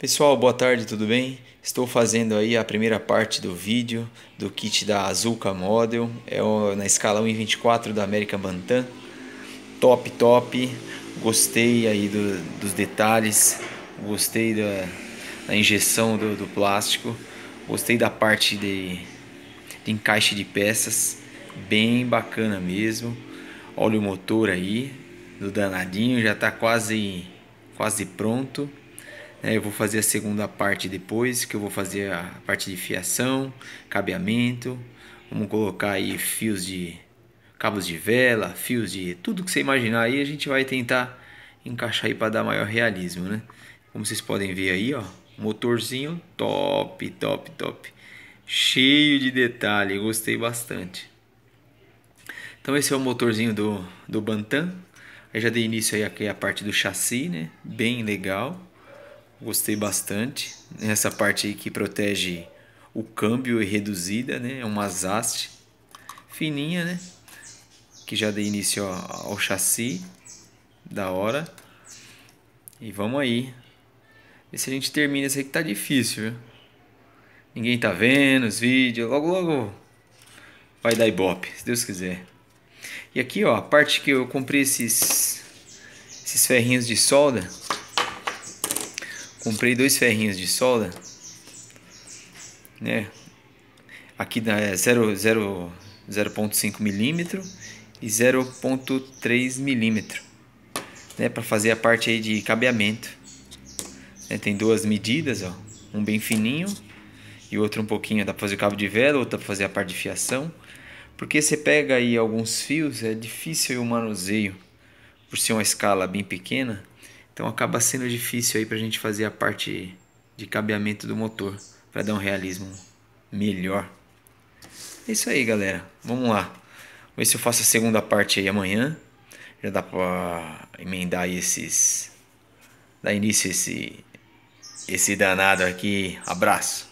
Pessoal, boa tarde, tudo bem? Estou fazendo aí a primeira parte do vídeo do kit da Azulca Model, é na escala 1,24 da América Bantam. Top, top. Gostei aí do, dos detalhes, gostei da, da injeção do, do, plástico, gostei da parte de, de encaixe de peças, bem bacana mesmo. Olha o motor aí, do danadinho, já está quase, quase pronto é, eu vou fazer a segunda parte depois, que eu vou fazer a parte de fiação, cabeamento, vamos colocar aí fios de cabos de vela, fios de tudo que você imaginar aí, a gente vai tentar encaixar aí para dar maior realismo, né? Como vocês podem ver aí, ó, motorzinho top, top, top. Cheio de detalhe, gostei bastante. Então esse é o motorzinho do, do Bantam. Eu já dei início aí aqui é a parte do chassi, né? Bem legal. Gostei bastante. nessa parte aí que protege o câmbio e reduzida, né? É uma haste fininha, né? Que já deu início ao, ao chassi. Da hora. E vamos aí. Ver se a gente termina isso aí que tá difícil, viu? Ninguém tá vendo os vídeos. Logo, logo vai dar ibope, se Deus quiser. E aqui, ó, a parte que eu comprei esses, esses ferrinhos de solda Comprei dois ferrinhos de solda, né? Aqui da 0.5 é milímetro e 0.3 milímetro, né? Para fazer a parte aí de cabeamento. Né? Tem duas medidas, ó, um bem fininho e outro um pouquinho dá para fazer o cabo de vela, outra para fazer a parte de fiação, porque você pega aí alguns fios é difícil o manuseio por ser uma escala bem pequena então acaba sendo difícil aí para a gente fazer a parte de cabeamento do motor para dar um realismo melhor. É isso aí, galera. Vamos lá. Vou ver se eu faço a segunda parte aí amanhã. Já dá para emendar esses dar início a esse esse danado aqui. Abraço.